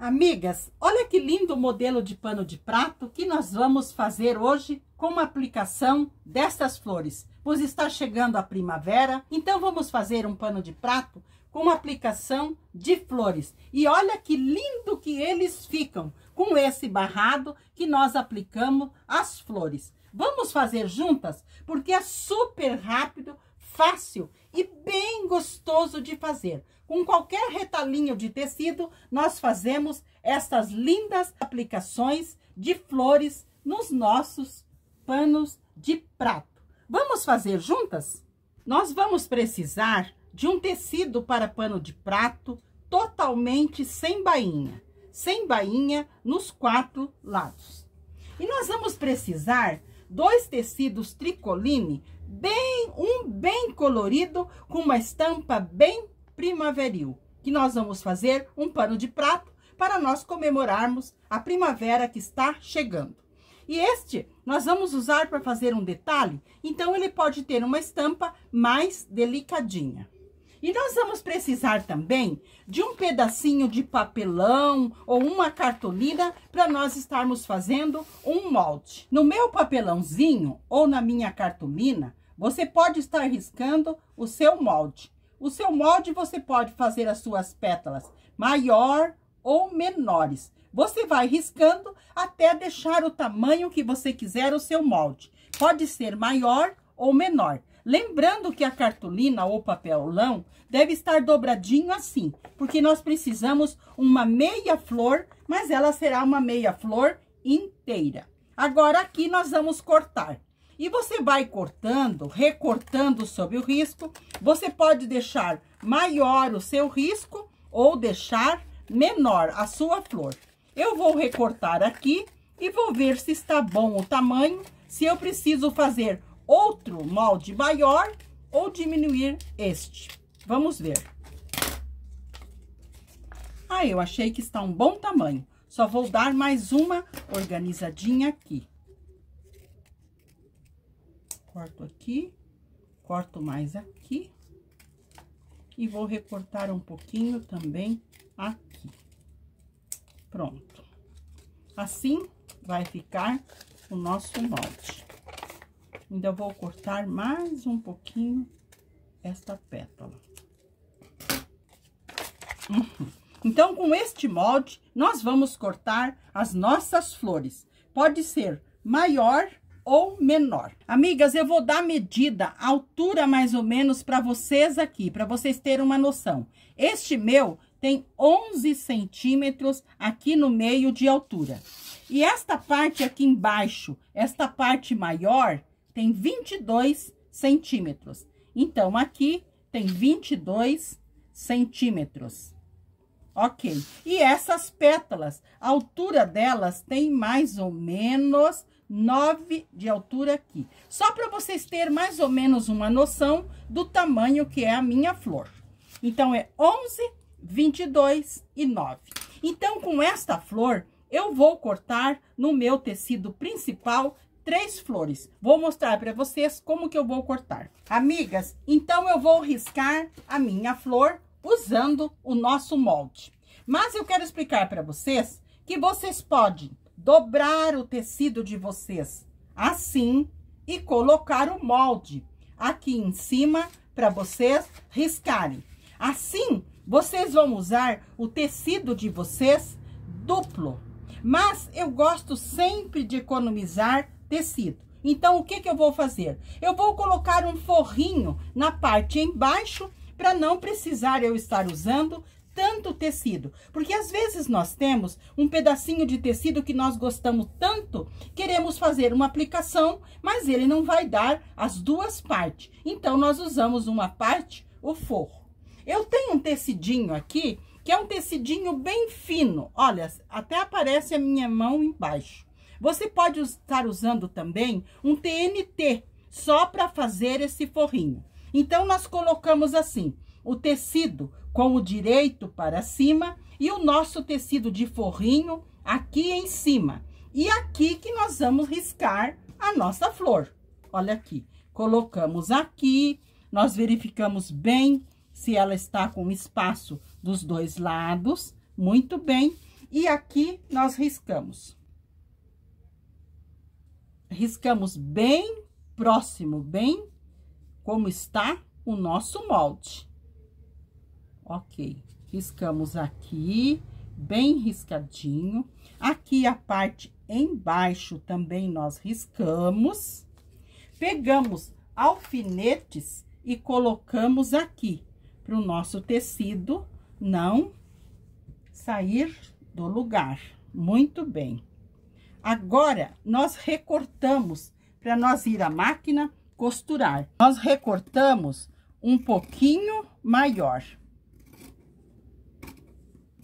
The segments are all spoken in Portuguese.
Amigas, olha que lindo modelo de pano de prato que nós vamos fazer hoje com a aplicação destas flores, pois está chegando a primavera, então vamos fazer um pano de prato com aplicação de flores. E olha que lindo que eles ficam com esse barrado que nós aplicamos as flores. Vamos fazer juntas? Porque é super rápido, fácil e bem gostoso de fazer com qualquer retalhinho de tecido, nós fazemos estas lindas aplicações de flores nos nossos panos de prato. Vamos fazer juntas? Nós vamos precisar de um tecido para pano de prato totalmente sem bainha, sem bainha nos quatro lados. E nós vamos precisar dois tecidos tricoline, bem um bem colorido, com uma estampa bem primaveril, que nós vamos fazer um pano de prato para nós comemorarmos a primavera que está chegando. E este nós vamos usar para fazer um detalhe, então ele pode ter uma estampa mais delicadinha. E nós vamos precisar também de um pedacinho de papelão ou uma cartolina para nós estarmos fazendo um molde. No meu papelãozinho ou na minha cartolina, você pode estar riscando o seu molde. O seu molde você pode fazer as suas pétalas maior ou menores. Você vai riscando até deixar o tamanho que você quiser o seu molde. Pode ser maior ou menor. Lembrando que a cartolina ou papelão deve estar dobradinho assim, porque nós precisamos uma meia flor, mas ela será uma meia flor inteira. Agora, aqui nós vamos cortar. E você vai cortando, recortando sobre o risco. Você pode deixar maior o seu risco ou deixar menor a sua flor. Eu vou recortar aqui e vou ver se está bom o tamanho, se eu preciso fazer outro molde maior ou diminuir este. Vamos ver. Ah, eu achei que está um bom tamanho. Só vou dar mais uma organizadinha aqui. Corto aqui, corto mais aqui. E vou recortar um pouquinho também aqui. Pronto. Assim vai ficar o nosso molde. Ainda vou cortar mais um pouquinho esta pétala. Uhum. Então, com este molde, nós vamos cortar as nossas flores. Pode ser maior ou menor. Amigas, eu vou dar medida, altura mais ou menos para vocês aqui, para vocês terem uma noção. Este meu tem 11 centímetros aqui no meio de altura. E esta parte aqui embaixo, esta parte maior, tem 22 centímetros. Então, aqui tem 22 centímetros. Ok. E essas pétalas, a altura delas tem mais ou menos 9 de altura aqui. Só para vocês terem mais ou menos uma noção do tamanho que é a minha flor. Então, é 11, 22 e 9. Então, com esta flor, eu vou cortar no meu tecido principal três flores. Vou mostrar para vocês como que eu vou cortar. Amigas, então eu vou riscar a minha flor usando o nosso molde. Mas eu quero explicar para vocês que vocês podem dobrar o tecido de vocês assim e colocar o molde aqui em cima para vocês riscarem. Assim, vocês vão usar o tecido de vocês duplo. Mas eu gosto sempre de economizar tecido. Então, o que, que eu vou fazer? Eu vou colocar um forrinho na parte embaixo para não precisar eu estar usando tanto tecido. Porque às vezes nós temos um pedacinho de tecido que nós gostamos tanto, queremos fazer uma aplicação, mas ele não vai dar as duas partes. Então, nós usamos uma parte, o forro. Eu tenho um tecidinho aqui, que é um tecidinho bem fino. Olha, até aparece a minha mão embaixo. Você pode estar usando também um TNT, só para fazer esse forrinho. Então, nós colocamos assim, o tecido com o direito para cima e o nosso tecido de forrinho aqui em cima. E aqui que nós vamos riscar a nossa flor. Olha aqui, colocamos aqui, nós verificamos bem se ela está com espaço dos dois lados, muito bem. E aqui nós riscamos. Riscamos bem próximo, bem como está o nosso molde. Ok, riscamos aqui, bem riscadinho. Aqui a parte embaixo também nós riscamos. Pegamos alfinetes e colocamos aqui, para o nosso tecido não sair do lugar. Muito bem. Agora, nós recortamos, para nós ir à máquina costurar. Nós recortamos um pouquinho maior.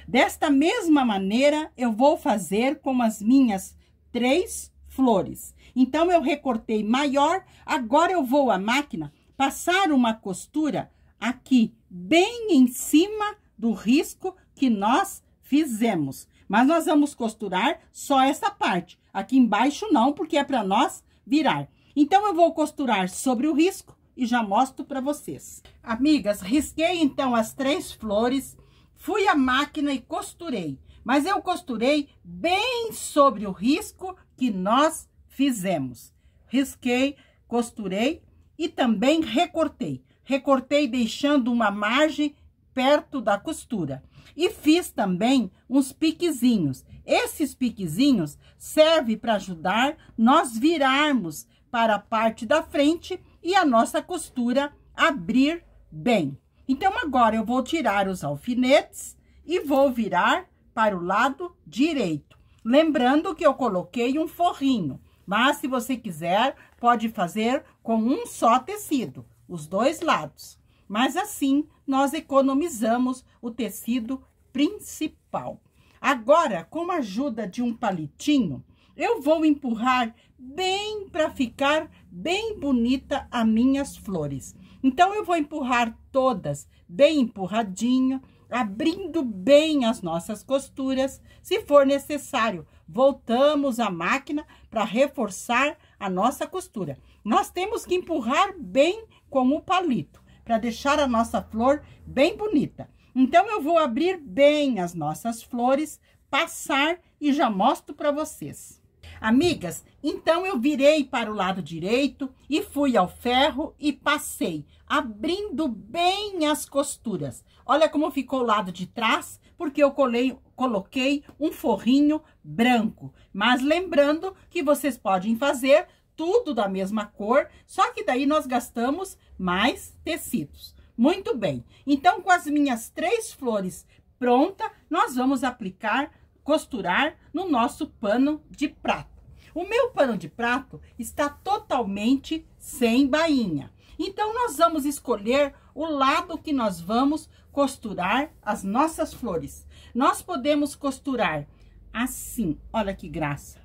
Desta mesma maneira, eu vou fazer com as minhas três flores. Então, eu recortei maior, agora eu vou à máquina passar uma costura aqui, bem em cima do risco que nós fizemos. Mas nós vamos costurar só essa parte, aqui embaixo não, porque é para nós virar. Então, eu vou costurar sobre o risco e já mostro para vocês. Amigas, risquei então as três flores Fui à máquina e costurei, mas eu costurei bem sobre o risco que nós fizemos. Risquei, costurei e também recortei. Recortei deixando uma margem perto da costura. E fiz também uns piquezinhos. Esses piquezinhos servem para ajudar nós virarmos para a parte da frente e a nossa costura abrir bem. Então, agora eu vou tirar os alfinetes e vou virar para o lado direito. Lembrando que eu coloquei um forrinho, mas se você quiser, pode fazer com um só tecido, os dois lados. Mas assim, nós economizamos o tecido principal. Agora, com a ajuda de um palitinho, eu vou empurrar bem para ficar bem bonita as minhas flores. Então, eu vou empurrar todas bem empurradinho, abrindo bem as nossas costuras. Se for necessário, voltamos a máquina para reforçar a nossa costura. Nós temos que empurrar bem com o palito, para deixar a nossa flor bem bonita. Então, eu vou abrir bem as nossas flores, passar e já mostro para vocês. Amigas, então eu virei para o lado direito e fui ao ferro e passei, abrindo bem as costuras. Olha como ficou o lado de trás, porque eu colei, coloquei um forrinho branco. Mas lembrando que vocês podem fazer tudo da mesma cor, só que daí nós gastamos mais tecidos. Muito bem, então com as minhas três flores pronta, nós vamos aplicar costurar no nosso pano de prato. O meu pano de prato está totalmente sem bainha. Então, nós vamos escolher o lado que nós vamos costurar as nossas flores. Nós podemos costurar assim, olha que graça.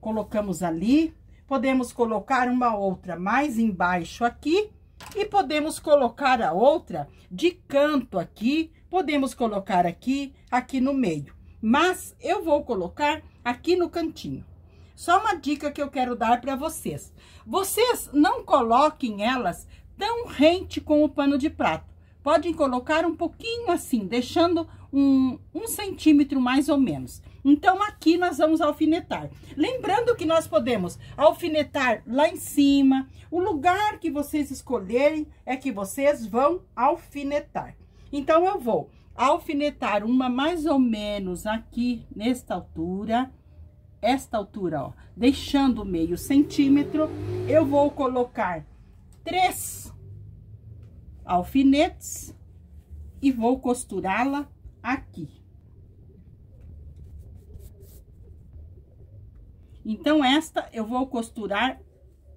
Colocamos ali, podemos colocar uma outra mais embaixo aqui e podemos colocar a outra de canto aqui, podemos colocar aqui, aqui no meio mas eu vou colocar aqui no cantinho. Só uma dica que eu quero dar para vocês. Vocês não coloquem elas tão rente com o pano de prato. Podem colocar um pouquinho assim, deixando um, um centímetro mais ou menos. Então, aqui nós vamos alfinetar. Lembrando que nós podemos alfinetar lá em cima. O lugar que vocês escolherem é que vocês vão alfinetar. Então, eu vou alfinetar uma mais ou menos aqui nesta altura, esta altura, ó, deixando meio centímetro, eu vou colocar três alfinetes e vou costurá-la aqui. Então, esta eu vou costurar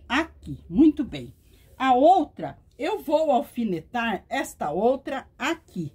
aqui, muito bem. A outra, eu vou alfinetar esta outra aqui.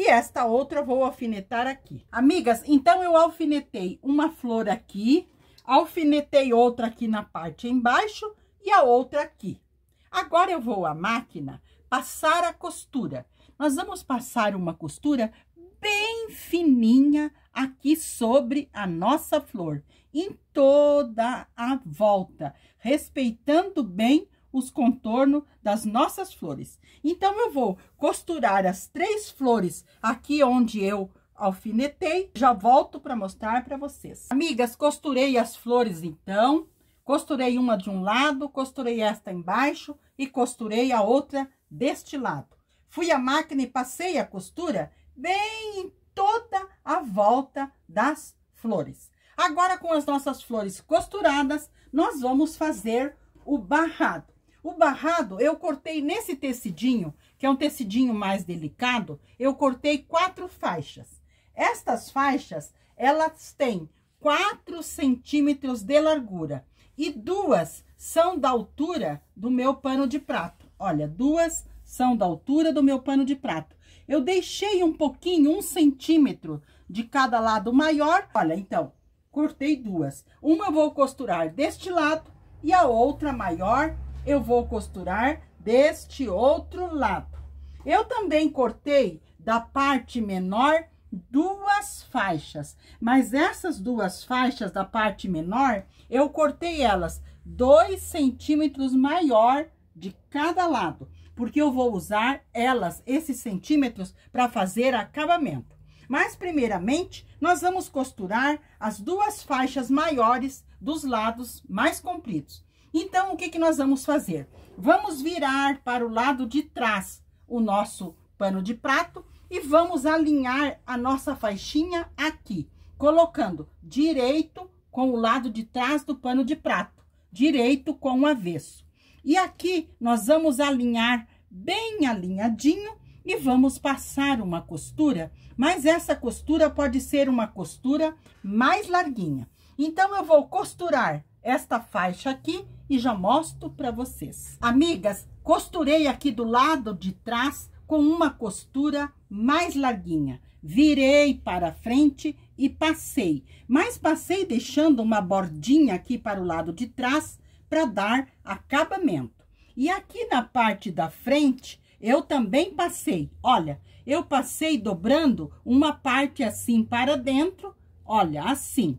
E esta outra eu vou alfinetar aqui. Amigas, então eu alfinetei uma flor aqui, alfinetei outra aqui na parte embaixo e a outra aqui. Agora eu vou à máquina passar a costura. Nós vamos passar uma costura bem fininha aqui sobre a nossa flor, em toda a volta, respeitando bem os contornos das nossas flores. Então, eu vou costurar as três flores aqui onde eu alfinetei. Já volto para mostrar para vocês. Amigas, costurei as flores então. Costurei uma de um lado, costurei esta embaixo e costurei a outra deste lado. Fui à máquina e passei a costura bem em toda a volta das flores. Agora, com as nossas flores costuradas, nós vamos fazer o barrado. O barrado, eu cortei nesse tecidinho, que é um tecidinho mais delicado, eu cortei quatro faixas. Estas faixas, elas têm quatro centímetros de largura e duas são da altura do meu pano de prato. Olha, duas são da altura do meu pano de prato. Eu deixei um pouquinho, um centímetro de cada lado maior. Olha, então, cortei duas. Uma vou costurar deste lado e a outra maior eu vou costurar deste outro lado. Eu também cortei da parte menor duas faixas, mas essas duas faixas da parte menor, eu cortei elas dois centímetros maior de cada lado, porque eu vou usar elas, esses centímetros, para fazer acabamento. Mas, primeiramente, nós vamos costurar as duas faixas maiores dos lados mais compridos. Então, o que, que nós vamos fazer? Vamos virar para o lado de trás o nosso pano de prato e vamos alinhar a nossa faixinha aqui, colocando direito com o lado de trás do pano de prato, direito com o avesso. E aqui, nós vamos alinhar bem alinhadinho e vamos passar uma costura, mas essa costura pode ser uma costura mais larguinha. Então, eu vou costurar esta faixa aqui e já mostro para vocês. Amigas, costurei aqui do lado de trás com uma costura mais larguinha. Virei para frente e passei, mas passei deixando uma bordinha aqui para o lado de trás para dar acabamento. E aqui na parte da frente, eu também passei, olha, eu passei dobrando uma parte assim para dentro, olha, assim.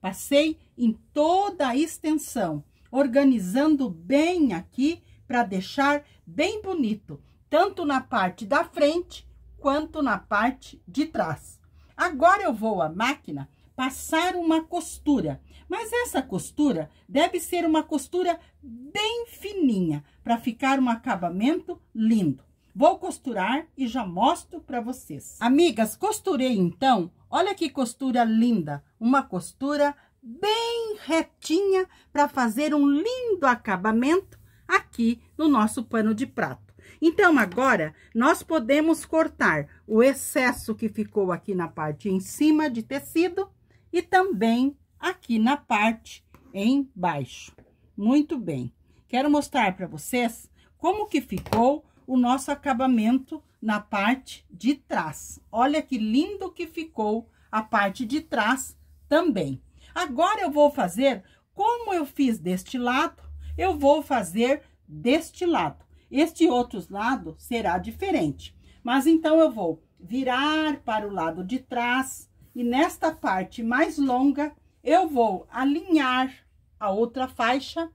Passei em toda a extensão organizando bem aqui para deixar bem bonito, tanto na parte da frente quanto na parte de trás. Agora eu vou à máquina passar uma costura, mas essa costura deve ser uma costura bem fininha para ficar um acabamento lindo. Vou costurar e já mostro para vocês. Amigas, costurei então, olha que costura linda, uma costura bem retinha para fazer um lindo acabamento aqui no nosso pano de prato. Então, agora, nós podemos cortar o excesso que ficou aqui na parte em cima de tecido e também aqui na parte embaixo. Muito bem. Quero mostrar para vocês como que ficou o nosso acabamento na parte de trás. Olha que lindo que ficou a parte de trás também. Agora eu vou fazer, como eu fiz deste lado, eu vou fazer deste lado. Este outro lado será diferente. Mas então eu vou virar para o lado de trás e nesta parte mais longa eu vou alinhar a outra faixa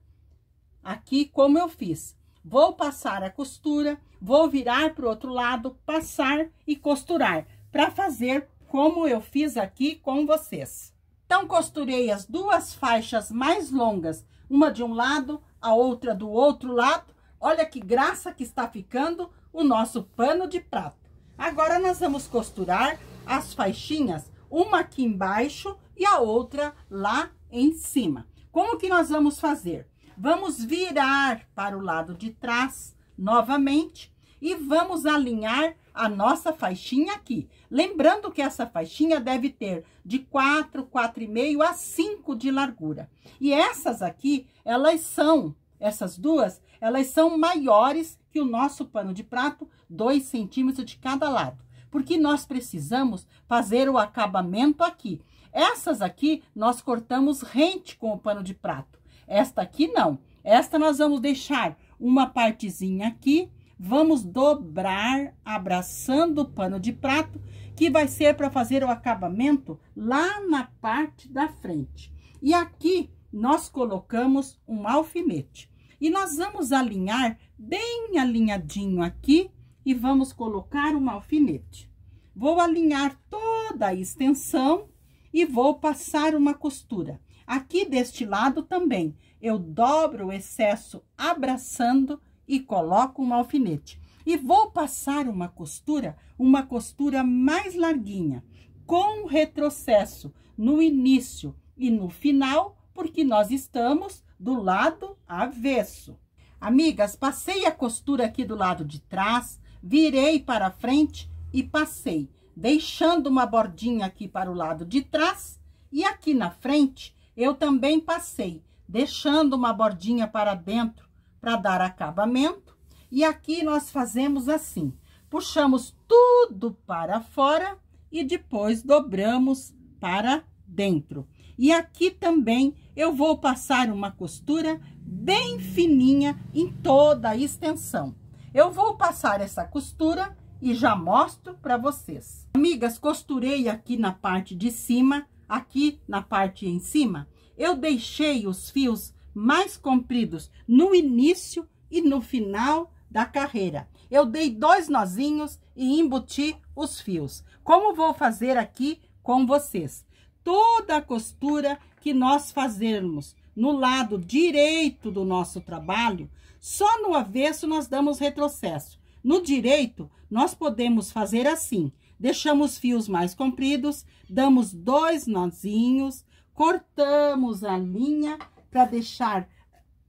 aqui como eu fiz. Vou passar a costura, vou virar para o outro lado, passar e costurar para fazer como eu fiz aqui com vocês. Então, costurei as duas faixas mais longas, uma de um lado, a outra do outro lado. Olha que graça que está ficando o nosso pano de prato. Agora, nós vamos costurar as faixinhas, uma aqui embaixo e a outra lá em cima. Como que nós vamos fazer? Vamos virar para o lado de trás novamente e vamos alinhar a nossa faixinha aqui. Lembrando que essa faixinha deve ter de 4, 4,5 a 5 de largura. E essas aqui, elas são, essas duas, elas são maiores que o nosso pano de prato, 2 centímetros de cada lado. Porque nós precisamos fazer o acabamento aqui. Essas aqui, nós cortamos rente com o pano de prato. Esta aqui, não. Esta nós vamos deixar uma partezinha aqui Vamos dobrar abraçando o pano de prato, que vai ser para fazer o acabamento lá na parte da frente. E aqui, nós colocamos um alfinete. E nós vamos alinhar bem alinhadinho aqui e vamos colocar um alfinete. Vou alinhar toda a extensão e vou passar uma costura. Aqui deste lado também, eu dobro o excesso abraçando e coloco um alfinete. E vou passar uma costura, uma costura mais larguinha, com retrocesso no início e no final, porque nós estamos do lado avesso. Amigas, passei a costura aqui do lado de trás, virei para frente e passei, deixando uma bordinha aqui para o lado de trás e aqui na frente eu também passei, deixando uma bordinha para dentro para dar acabamento. E aqui nós fazemos assim, puxamos tudo para fora e depois dobramos para dentro. E aqui também eu vou passar uma costura bem fininha em toda a extensão. Eu vou passar essa costura e já mostro para vocês. Amigas, costurei aqui na parte de cima, aqui na parte em cima, eu deixei os fios mais compridos no início e no final da carreira. Eu dei dois nozinhos e embuti os fios. Como vou fazer aqui com vocês? Toda a costura que nós fazermos no lado direito do nosso trabalho, só no avesso nós damos retrocesso. No direito, nós podemos fazer assim. Deixamos fios mais compridos, damos dois nozinhos, cortamos a linha para deixar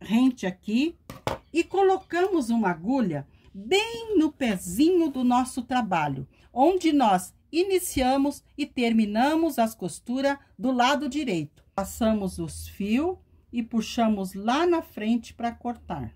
rente aqui e colocamos uma agulha bem no pezinho do nosso trabalho, onde nós iniciamos e terminamos as costuras do lado direito. Passamos os fios e puxamos lá na frente para cortar.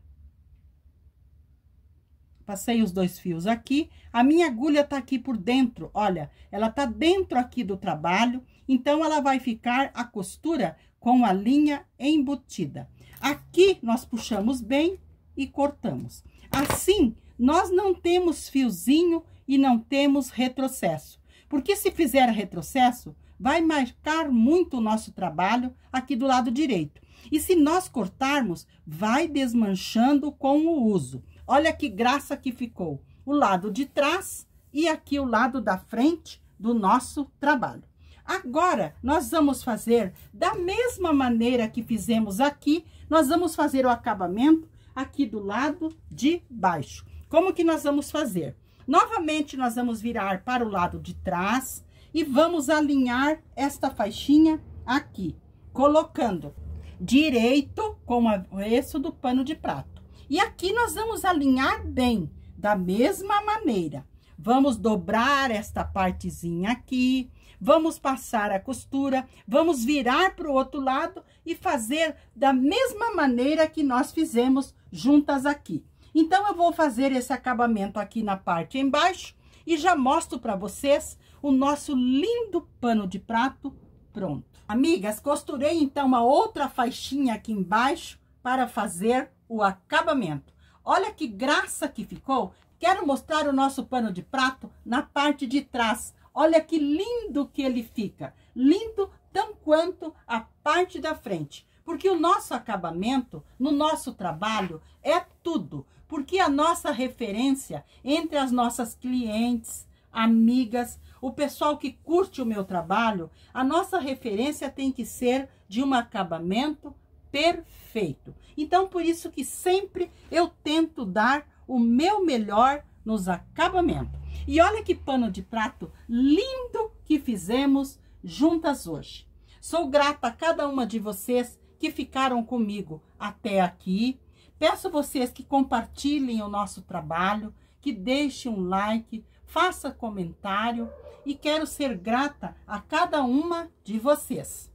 Passei os dois fios aqui, a minha agulha tá aqui por dentro, olha, ela tá dentro aqui do trabalho, então, ela vai ficar a costura com a linha embutida. Aqui, nós puxamos bem e cortamos. Assim, nós não temos fiozinho e não temos retrocesso. Porque se fizer retrocesso, vai marcar muito o nosso trabalho aqui do lado direito. E se nós cortarmos, vai desmanchando com o uso. Olha que graça que ficou. O lado de trás e aqui o lado da frente do nosso trabalho. Agora, nós vamos fazer da mesma maneira que fizemos aqui, nós vamos fazer o acabamento aqui do lado de baixo. Como que nós vamos fazer? Novamente, nós vamos virar para o lado de trás e vamos alinhar esta faixinha aqui, colocando direito com o avesso do pano de prato. E aqui nós vamos alinhar bem, da mesma maneira. Vamos dobrar esta partezinha aqui, vamos passar a costura, vamos virar para o outro lado e fazer da mesma maneira que nós fizemos juntas aqui. Então, eu vou fazer esse acabamento aqui na parte embaixo e já mostro para vocês o nosso lindo pano de prato pronto. Amigas, costurei então uma outra faixinha aqui embaixo para fazer o acabamento. Olha que graça que ficou! Quero mostrar o nosso pano de prato na parte de trás, Olha que lindo que ele fica. Lindo tão quanto a parte da frente. Porque o nosso acabamento, no nosso trabalho, é tudo. Porque a nossa referência entre as nossas clientes, amigas, o pessoal que curte o meu trabalho, a nossa referência tem que ser de um acabamento perfeito. Então, por isso que sempre eu tento dar o meu melhor nos acabamentos. E olha que pano de prato lindo que fizemos juntas hoje. Sou grata a cada uma de vocês que ficaram comigo até aqui. Peço vocês que compartilhem o nosso trabalho, que deixem um like, faça comentário e quero ser grata a cada uma de vocês.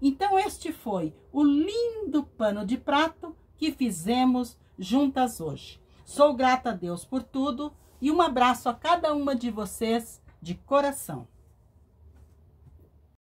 Então este foi o lindo pano de prato que fizemos juntas hoje. Sou grata a Deus por tudo e um abraço a cada uma de vocês de coração.